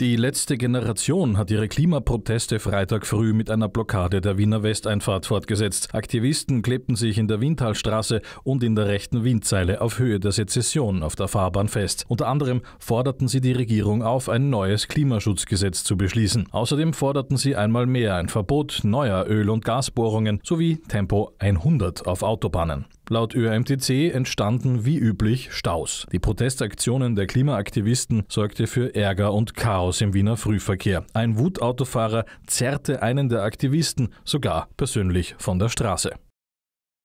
Die letzte Generation hat ihre Klimaproteste Freitag früh mit einer Blockade der Wiener Westeinfahrt fortgesetzt. Aktivisten klebten sich in der Wientalstraße und in der rechten Windzeile auf Höhe der Sezession auf der Fahrbahn fest. Unter anderem forderten sie die Regierung auf, ein neues Klimaschutzgesetz zu beschließen. Außerdem forderten sie einmal mehr ein Verbot neuer Öl- und Gasbohrungen sowie Tempo 100 auf Autobahnen. Laut ÖAMTC entstanden wie üblich Staus. Die Protestaktionen der Klimaaktivisten sorgte für Ärger und Chaos aus im Wiener Frühverkehr. Ein Wutautofahrer zerrte einen der Aktivisten sogar persönlich von der Straße.